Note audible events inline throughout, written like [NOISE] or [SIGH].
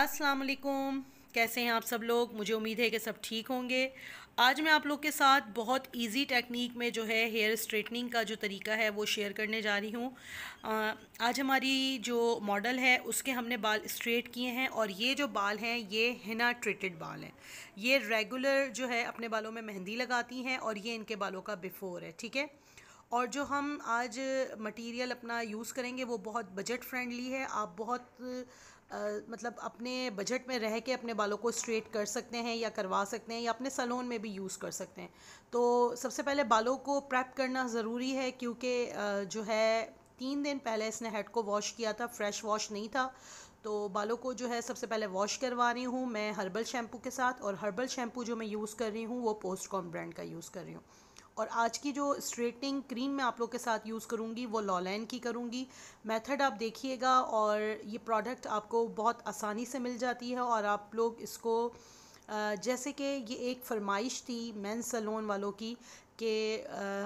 अस्सलाम वालेकुम कैसे हैं आप सब लोग मुझे उम्मीद है कि सब ठीक होंगे आज मैं आप लोग के साथ बहुत इजी टेक्निक में जो है हेयर स्ट्रेटनिंग का जो तरीका है वो शेयर करने जा रही हूँ आज हमारी जो मॉडल है उसके हमने बाल स्ट्रेट किए हैं और ये जो बाल हैं ये हिना ट्रीटेड बाल हैं ये रेगुलर जो है अपने बालों में मेहंदी लगाती हैं और ये इनके बालों का बिफ़ोर है ठीक है और जो हम आज मटेरियल अपना यूज़ करेंगे वो बहुत बजट फ्रेंडली है आप बहुत मतलब अपने बजट में रह के अपने बालों को स्ट्रेट कर सकते हैं या करवा सकते हैं या अपने सलोन में भी यूज़ कर सकते हैं तो सबसे पहले बालों को प्रैप करना ज़रूरी है क्योंकि जो है तीन दिन पहले इसने हेड को वॉश किया था फ्रेश वॉश नहीं था तो बालों को जो है सबसे पहले वॉश करवा रही हूँ मैं हर्बल शैम्पू के साथ और हर्बल शैम्पू जो मैं यूज़ कर रही हूँ वो पोस्टकॉन ब्रांड का यूज़ कर रही हूँ और आज की जो स्ट्रेटनिंग क्रीम मैं आप लोग के साथ यूज़ करूँगी वो लॉलैन की करूँगी मेथड आप देखिएगा और ये प्रोडक्ट आपको बहुत आसानी से मिल जाती है और आप लोग इसको जैसे कि ये एक फरमाइश थी मैन सलोन वालों की कि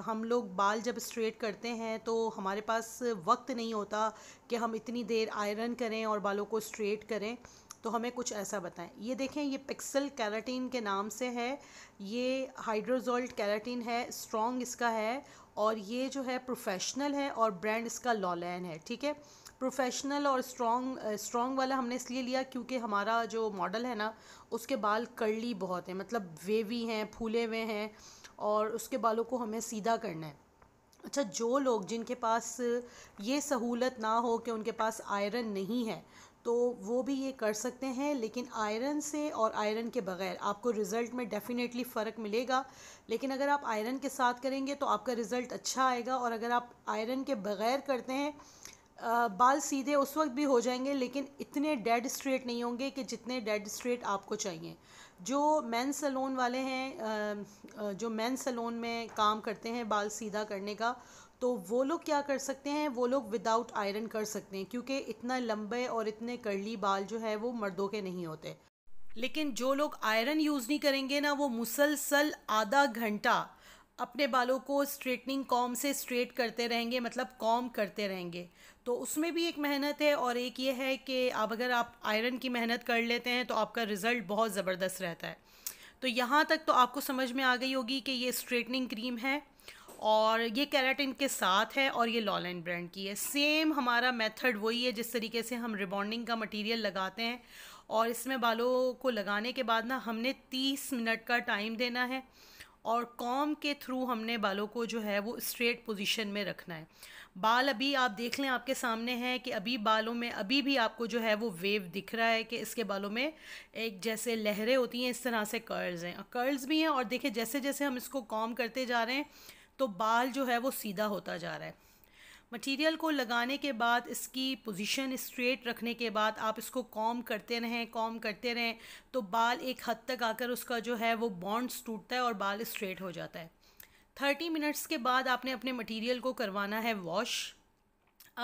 हम लोग बाल जब स्ट्रेट करते हैं तो हमारे पास वक्त नहीं होता कि हम इतनी देर आयरन करें और बालों को स्ट्रेट करें तो हमें कुछ ऐसा बताएं ये देखें ये पिक्सल कैराटीन के नाम से है ये हाइड्रोजोल्ट कैराटीन है स्ट्रॉन्ग इसका है और ये जो है प्रोफेशनल है और ब्रांड इसका लॉलैन है ठीक है प्रोफेशनल और स्ट्रॉन्ग स्ट्रॉन्ग वाला हमने इसलिए लिया क्योंकि हमारा जो मॉडल है ना उसके बाल कर्ली बहुत हैं मतलब वेवी हैं फूले हुए हैं और उसके बालों को हमें सीधा करना है अच्छा जो लोग जिनके पास ये सहूलत ना हो कि उनके पास आयरन नहीं है तो वो भी ये कर सकते हैं लेकिन आयरन से और आयरन के बग़ैर आपको रिज़ल्ट में डेफ़िनेटली फ़र्क मिलेगा लेकिन अगर आप आयरन के साथ करेंगे तो आपका रिज़ल्ट अच्छा आएगा और अगर आप आयरन के बग़ैर करते हैं आ, बाल सीधे उस वक्त भी हो जाएंगे लेकिन इतने डेड स्ट्रेट नहीं होंगे कि जितने डेड स्ट्रेट आपको चाहिए जो मैन सलोन वाले हैं जो मैन सलोन में काम करते हैं बाल सीधा करने का तो वो लोग क्या कर सकते हैं वो लोग विदाउट आयरन कर सकते हैं क्योंकि इतना लंबे और इतने करली बाल जो है वो मर्दों के नहीं होते लेकिन जो लोग आयरन यूज़ नहीं करेंगे ना वो मुसलसल आधा घंटा अपने बालों को स्ट्रेटनिंग कॉम से स्ट्रेट करते रहेंगे मतलब कॉम करते रहेंगे तो उसमें भी एक मेहनत है और एक ये है कि आप अगर आप आयरन की मेहनत कर लेते हैं तो आपका रिज़ल्ट बहुत ज़बरदस्त रहता है तो यहाँ तक तो आपको समझ में आ गई होगी कि ये स्ट्रेटनिंग क्रीम है और ये कैराटिन के साथ है और ये लॉलैंड ब्रांड की है सेम हमारा मेथड वही है जिस तरीके से हम रिबॉन्डिंग का मटेरियल लगाते हैं और इसमें बालों को लगाने के बाद ना हमने 30 मिनट का टाइम देना है और कॉम के थ्रू हमने बालों को जो है वो स्ट्रेट पोजीशन में रखना है बाल अभी आप देख लें आपके सामने हैं कि अभी बालों में अभी भी आपको जो है वो वेव दिख रहा है कि इसके बालों में एक जैसे लहरें होती हैं इस तरह से कर्ल्स हैं कर्ल्स भी हैं और देखें जैसे जैसे हम इसको कॉम करते जा रहे हैं तो बाल जो है वो सीधा होता जा रहा है मटेरियल को लगाने के बाद इसकी पोजीशन स्ट्रेट रखने के बाद आप इसको कॉम करते रहें कॉम करते रहें तो बाल एक हद तक आकर उसका जो है वो बॉन्ड्स टूटता है और बाल स्ट्रेट हो जाता है थर्टी मिनट्स के बाद आपने अपने मटेरियल को करवाना है वॉश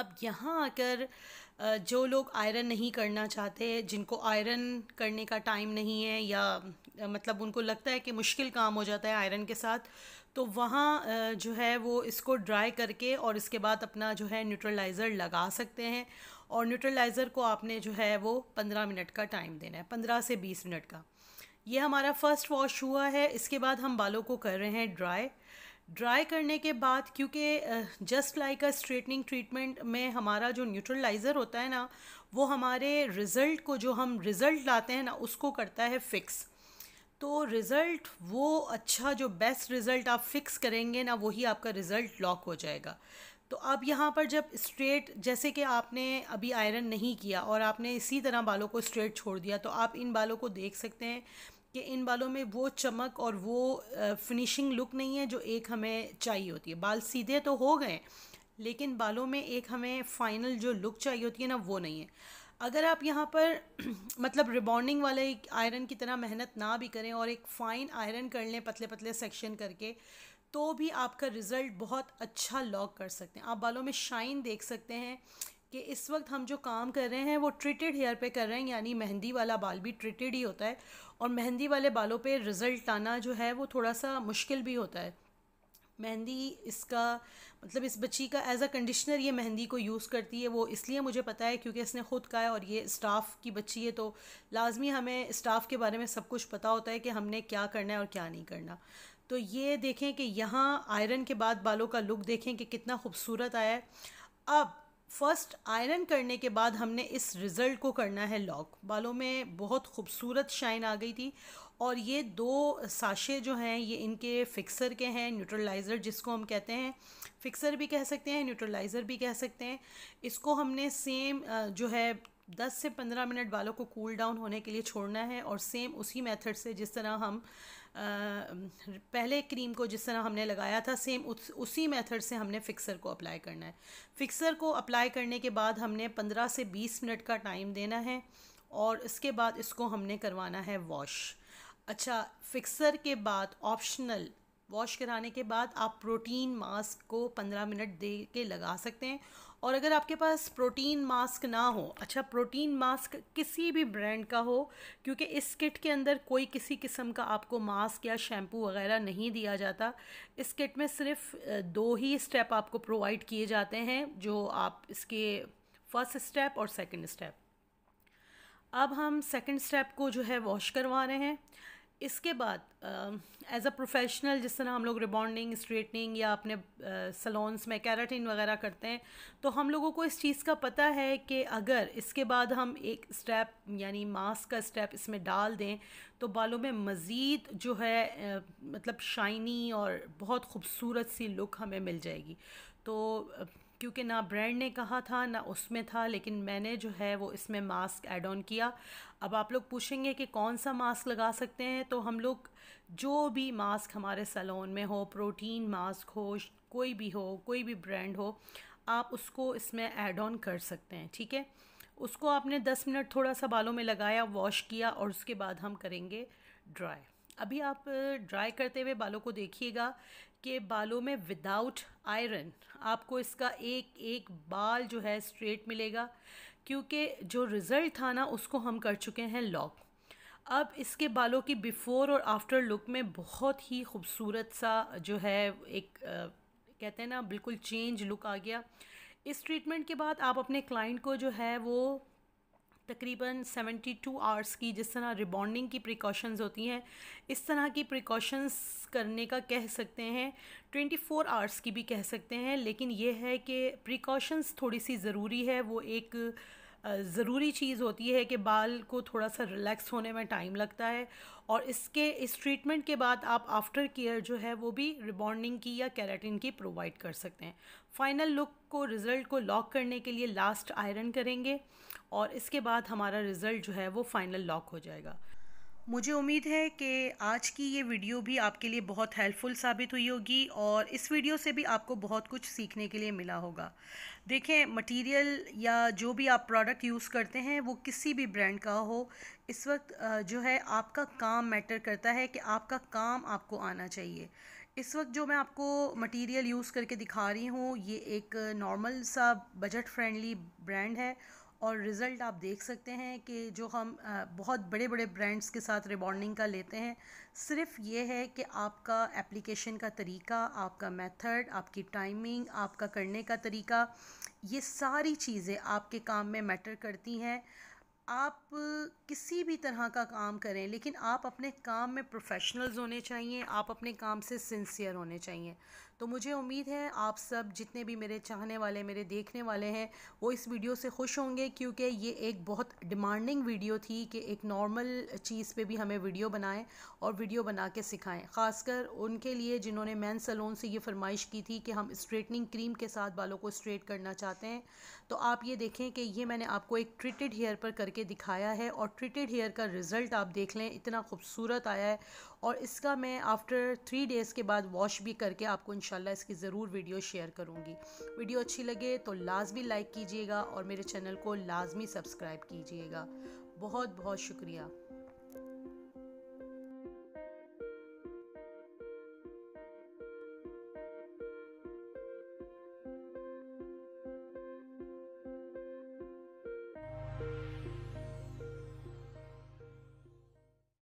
अब यहाँ आकर जो लोग आयरन नहीं करना चाहते जिनको आयरन करने का टाइम नहीं है या मतलब उनको लगता है कि मुश्किल काम हो जाता है आयरन के साथ तो वहाँ जो है वो इसको ड्राई करके और इसके बाद अपना जो है न्यूट्रलाइज़र लगा सकते हैं और न्यूट्रलाइज़र को आपने जो है वो पंद्रह मिनट का टाइम देना है पंद्रह से बीस मिनट का ये हमारा फ़र्स्ट वॉश हुआ है इसके बाद हम बालों को कर रहे हैं ड्राई ड्राई करने के बाद क्योंकि just like a straightening treatment में हमारा जो न्यूट्रलाइज़र होता है ना वो हमारे रिज़ल्ट को जो हम रिज़ल्ट लाते हैं ना उसको करता है फ़िक्स तो रिज़ल्ट वो अच्छा जो बेस्ट रिज़ल्ट आप फिक्स करेंगे ना वही आपका रिज़ल्ट लॉक हो जाएगा तो अब यहाँ पर जब स्ट्रेट जैसे कि आपने अभी आयरन नहीं किया और आपने इसी तरह बालों को स्ट्रेट छोड़ दिया तो आप इन बालों को देख सकते हैं कि इन बालों में वो चमक और वो फिनिशिंग लुक नहीं है जो एक हमें चाहिए होती है बाल सीधे तो हो गए लेकिन बालों में एक हमें फ़ाइनल जो लुक चाहिए होती है ना वो नहीं है अगर आप यहाँ पर [CLEARS THROAT] मतलब रिबॉन्डिंग वाले आयरन की तरह मेहनत ना भी करें और एक फ़ाइन आयरन कर लें पतले पतले सेक्शन करके तो भी आपका रिज़ल्ट बहुत अच्छा लॉक कर सकते हैं आप बालों में शाइन देख सकते हैं कि इस वक्त हम जो काम कर रहे हैं वो ट्रीटेड हेयर पे कर रहे हैं यानी मेहंदी वाला बाल भी ट्रीटेड ही होता है और मेहंदी वाले बालों पे रिज़ल्ट आना जो है वो थोड़ा सा मुश्किल भी होता है मेहंदी इसका मतलब इस बच्ची का एज अ कंडीशनर ये मेहंदी को यूज़ करती है वो इसलिए मुझे पता है क्योंकि इसने ख़ुद कहा है और ये स्टाफ़ की बच्ची है तो लाजमी हमें स्टाफ़ के बारे में सब कुछ पता होता है कि हमने क्या करना है और क्या नहीं करना तो ये देखें कि यहाँ आयरन के बाद बालों का लुक देखें कि कितना खूबसूरत आया है अब फर्स्ट आयरन करने के बाद हमने इस रिज़ल्ट को करना है लॉक बालों में बहुत खूबसूरत शाइन आ गई थी और ये दो साशे जो हैं ये इनके फिक्सर के हैं न्यूट्रलाइज़र जिसको हम कहते हैं फिक्सर भी कह सकते हैं न्यूट्रलाइज़र भी कह सकते हैं इसको हमने सेम जो है 10 से 15 मिनट बालों को कूल डाउन होने के लिए छोड़ना है और सेम उसी मेथड से जिस तरह हम आ, पहले क्रीम को जिस तरह हमने लगाया था सेम उस, उसी मेथड से हमने फिक्सर को अप्लाई करना है फिक्सर को अप्लाई करने के बाद हमने 15 से 20 मिनट का टाइम देना है और इसके बाद इसको हमने करवाना है वॉश अच्छा फिक्सर के बाद ऑप्शनल वॉश कराने के बाद आप प्रोटीन मास्क को 15 मिनट दे के लगा सकते हैं और अगर आपके पास प्रोटीन मास्क ना हो अच्छा प्रोटीन मास्क किसी भी ब्रांड का हो क्योंकि इस किट के अंदर कोई किसी किस्म का आपको मास्क या शैम्पू वगैरह नहीं दिया जाता इस किट में सिर्फ दो ही स्टेप आपको प्रोवाइड किए जाते हैं जो आप इसके फर्स्ट स्टेप और सेकेंड स्टेप अब हम सेकेंड स्टेप को जो है वॉश करवा रहे हैं इसके बाद एज अ प्रोफेशनल जिस तरह हम लोग रिबॉन्डिंग स्ट्रेटनिंग या अपने सलोन्स uh, में कैराटिन वगैरह करते हैं तो हम लोगों को इस चीज़ का पता है कि अगर इसके बाद हम एक स्टेप यानी मास्क का स्टेप इसमें डाल दें तो बालों में मज़ीद जो है uh, मतलब शाइनी और बहुत खूबसूरत सी लुक हमें मिल जाएगी तो क्योंकि ना ब्रांड ने कहा था ना उसमें था लेकिन मैंने जो है वो इसमें मास्क ऐड ऑन किया अब आप लोग पूछेंगे कि कौन सा मास्क लगा सकते हैं तो हम लोग जो भी मास्क हमारे सैलून में हो प्रोटीन मास्क हो कोई भी हो कोई भी ब्रांड हो आप उसको इसमें ऐड ऑन कर सकते हैं ठीक है उसको आपने 10 मिनट थोड़ा सा बालों में लगाया वॉश किया और उसके बाद हम करेंगे ड्राई अभी आप ड्राई करते हुए बालों को देखिएगा कि बालों में विदाउट आयरन आपको इसका एक एक बाल जो है स्ट्रेट मिलेगा क्योंकि जो रिज़ल्ट था ना उसको हम कर चुके हैं लॉक अब इसके बालों की बिफ़ोर और आफ्टर लुक में बहुत ही खूबसूरत सा जो है एक आ, कहते हैं ना बिल्कुल चेंज लुक आ गया इस ट्रीटमेंट के बाद आप अपने क्लाइंट को जो है वो तकरीबन 72 आवर्स की जिस तरह रिबॉन्डिंग की प्रिकॉशंस होती हैं इस तरह की प्रिकॉशंस करने का कह सकते हैं 24 आवर्स की भी कह सकते हैं लेकिन यह है कि प्रिकॉशंस थोड़ी सी ज़रूरी है वो एक ज़रूरी चीज़ होती है कि बाल को थोड़ा सा रिलैक्स होने में टाइम लगता है और इसके इस ट्रीटमेंट के बाद आप आफ्टर केयर जो है वो भी रिबॉन्डिंग की या कैरेटिन की प्रोवाइड कर सकते हैं फाइनल लुक को रिज़ल्ट को लॉक करने के लिए लास्ट आयरन करेंगे और इसके बाद हमारा रिज़ल्ट जो है वो फाइनल लॉक हो जाएगा मुझे उम्मीद है कि आज की ये वीडियो भी आपके लिए बहुत हेल्पफुल साबित हुई होगी और इस वीडियो से भी आपको बहुत कुछ सीखने के लिए मिला होगा देखें मटेरियल या जो भी आप प्रोडक्ट यूज़ करते हैं वो किसी भी ब्रांड का हो इस वक्त जो है आपका काम मैटर करता है कि आपका काम आपको आना चाहिए इस वक्त जो मैं आपको मटीरियल यूज़ करके दिखा रही हूँ ये एक नॉर्मल सा बजट फ्रेंडली ब्रांड है और रिज़ल्ट आप देख सकते हैं कि जो हम बहुत बड़े बड़े ब्रांड्स के साथ रिबॉन्डिंग का लेते हैं सिर्फ ये है कि आपका एप्लीकेशन का तरीका आपका मेथड आपकी टाइमिंग आपका करने का तरीका ये सारी चीज़ें आपके काम में मैटर करती हैं आप किसी भी तरह का काम करें लेकिन आप अपने काम में प्रोफेशनल्स होने चाहिए आप अपने काम से सिंसियर होने चाहिए तो मुझे उम्मीद है आप सब जितने भी मेरे चाहने वाले मेरे देखने वाले हैं वो इस वीडियो से खुश होंगे क्योंकि ये एक बहुत डिमांडिंग वीडियो थी कि एक नॉर्मल चीज़ पे भी हमें वीडियो बनाएं और वीडियो बना के सिखाएं ख़ासकर उनके लिए जिन्होंने मैन सलोन से ये फरमाइश की थी कि हम स्ट्रेटनिंग क्रीम के साथ बालों को स्ट्रेट करना चाहते हैं तो आप ये देखें कि ये मैंने आपको एक ट्रिटेड हेयर पर करके दिखाया है और ट्रिटेड हेयर का रिज़ल्ट आप देख लें इतना खूबसूरत आया है और इसका मैं आफ्टर थ्री डेज़ के बाद वॉश भी करके आपको इन इसकी ज़रूर वीडियो शेयर करूँगी वीडियो अच्छी लगे तो लाजमी लाइक कीजिएगा और मेरे चैनल को लाजमी सब्सक्राइब कीजिएगा बहुत बहुत शुक्रिया